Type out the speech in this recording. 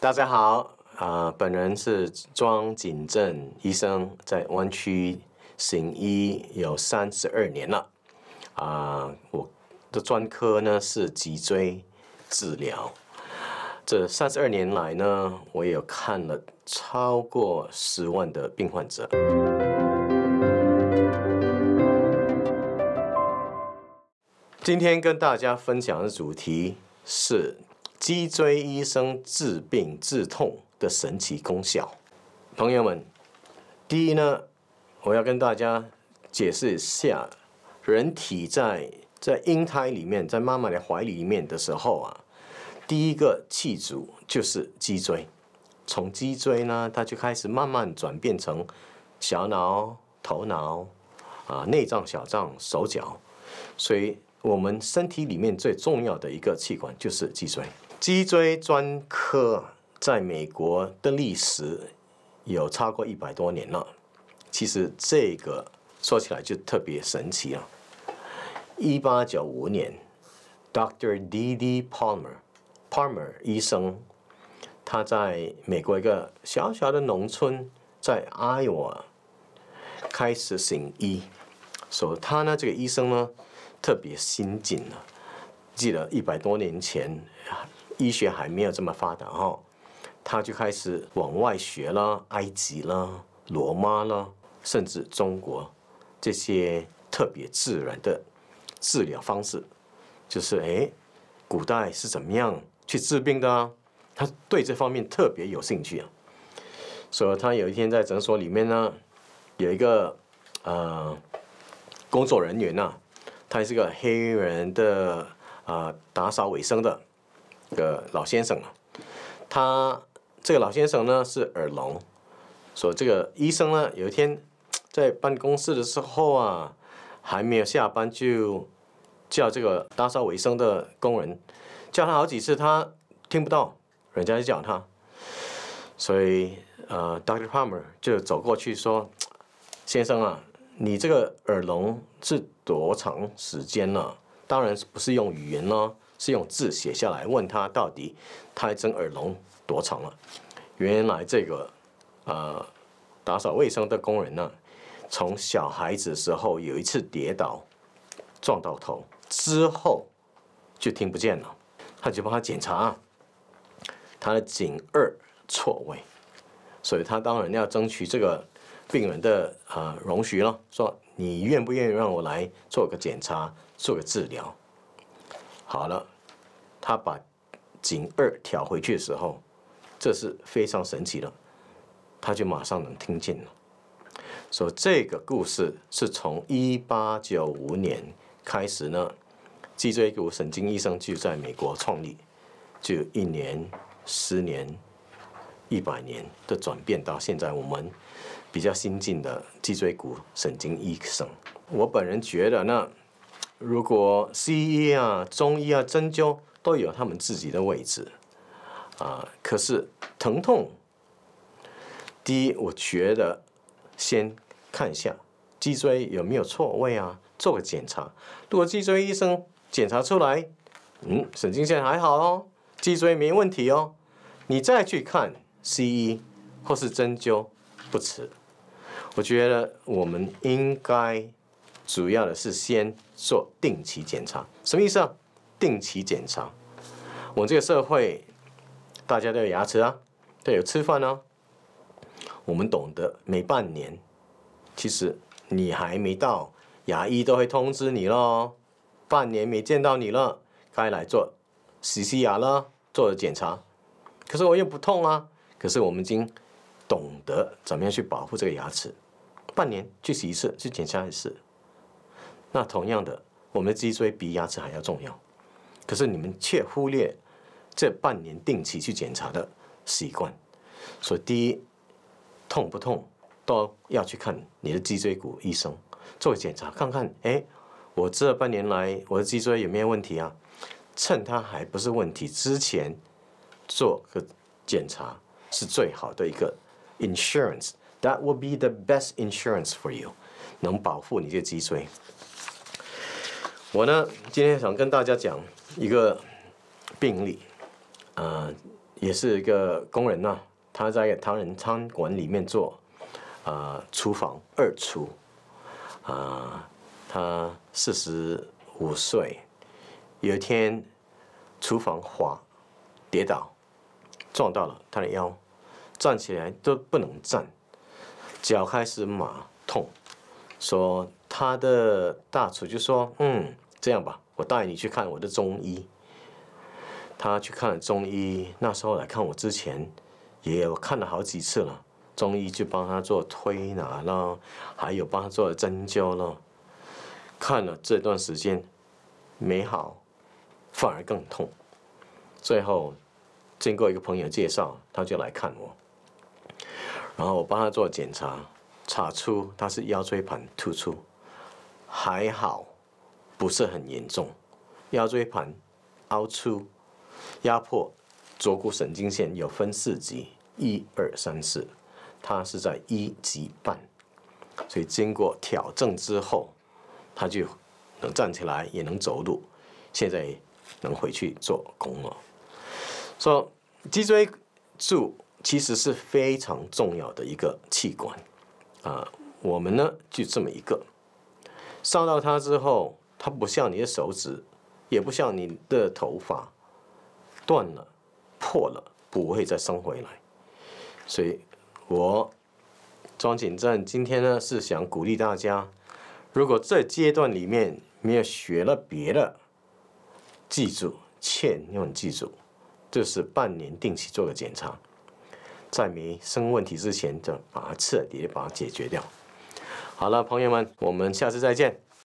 大家好，啊，本人是庄景正医生，在湾区行医有三十二年了，啊，我的专科呢是脊椎治疗，这三十二年来呢，我有看了超过十万的病患者。今天跟大家分享的主题是。脊椎医生治病治痛的神奇功效，朋友们，第一呢，我要跟大家解释一下，人体在在婴胎里面，在妈妈的怀里面的时候啊，第一个气足就是脊椎，从脊椎呢，它就开始慢慢转变成小脑、头脑啊、内脏、小脏、手脚，所以我们身体里面最重要的一个器官就是脊椎。脊椎专科在美国的历史有超过一百多年了。其实这个说起来就特别神奇了。一八九五年 d r D. D. Palmer，Palmer 医生，他在美国一个小小的农村，在 Iowa 开始行医。说他呢，这个医生呢，特别心紧了。记得一百多年前。医学还没有这么发达哈，他就开始往外学了，埃及了、罗马了，甚至中国这些特别自然的治疗方式，就是哎，古代是怎么样去治病的？他对这方面特别有兴趣啊。所以他有一天在诊所里面呢，有一个呃工作人员呐，他是个黑人的啊，打扫卫生的。个老先生啊，他这个老先生呢是耳聋，说这个医生呢有一天在办公室的时候啊，还没有下班就叫这个打扫卫生的工人，叫他好几次他听不到，人家就叫他，所以呃，Doctor Palmer 就走过去说：“先生啊，你这个耳聋是多长时间了？”当然不是用语言咯。是用字写下来问他到底，胎增耳聋多长了？原来这个，呃，打扫卫生的工人呢，从小孩子时候有一次跌倒，撞到头之后就听不见了。他就帮他检查，他的颈二错位，所以他当然要争取这个病人的呃容许了，说你愿不愿意让我来做个检查，做个治疗？好了，他把颈二调回去的时候，这是非常神奇的，他就马上能听见了。所以这个故事是从一八九五年开始呢，脊椎骨神经医生就在美国创立，就一年、十年、一百年的转变到现在我们比较新进的脊椎骨神经医生。我本人觉得呢，如果西医啊、中医啊、针灸都有他们自己的位置，啊，可是疼痛，第一，我觉得先看一下脊椎有没有错位啊，做个检查。如果脊椎医生检查出来，嗯，神经线还好哦，脊椎没问题哦，你再去看西医或是针灸不迟。我觉得我们应该。主要的是先做定期检查，什么意思啊？定期检查，我们这个社会大家都有牙齿啊，都有吃饭啊，我们懂得每半年，其实你还没到牙医都会通知你喽，半年没见到你了，该来做洗洗牙了，做了检查。可是我又不痛啊，可是我们已经懂得怎么样去保护这个牙齿，半年去洗一次，去检查一次。那同样的，我们的脊椎比牙齿还要重要，可是你们却忽略这半年定期去检查的习惯。所以，第一，痛不痛都要去看你的脊椎骨医生做检查，看看，哎，我这半年来我的脊椎有没有问题啊？趁它还不是问题之前做个检查是最好的一个 insurance。That will be the best insurance for you，能保护你这个脊椎。我呢，今天想跟大家讲一个病例，呃，也是一个工人呐，他在唐人餐馆里面做，啊，厨房二厨，啊，他四十五岁，有一天厨房滑，跌倒，撞到了他的腰，站起来都不能站，脚开始麻痛，说。他的大厨就说：“嗯，这样吧，我带你去看我的中医。”他去看了中医，那时候来看我之前，也有看了好几次了。中医就帮他做推拿了，还有帮他做针灸了。看了这段时间，没好，反而更痛。最后，经过一个朋友介绍，他就来看我。然后我帮他做检查，查出他是腰椎盘突出。还好，不是很严重。腰椎盘凹出压迫坐骨神经线，有分四级，一二三四，它是在一级半。所以经过矫正之后，它就能站起来，也能走路，现在能回去做工了。说脊椎柱其实是非常重要的一个器官啊，我们呢就这么一个。烧到它之后，它不像你的手指，也不像你的头发，断了、破了，不会再生回来。所以，我庄景正今天呢是想鼓励大家，如果这阶段里面没有学了别的，记住，千万记住，就是半年定期做个检查，在没生问题之前，就把它彻底的把它解决掉。好了，朋友们，我们下次再见。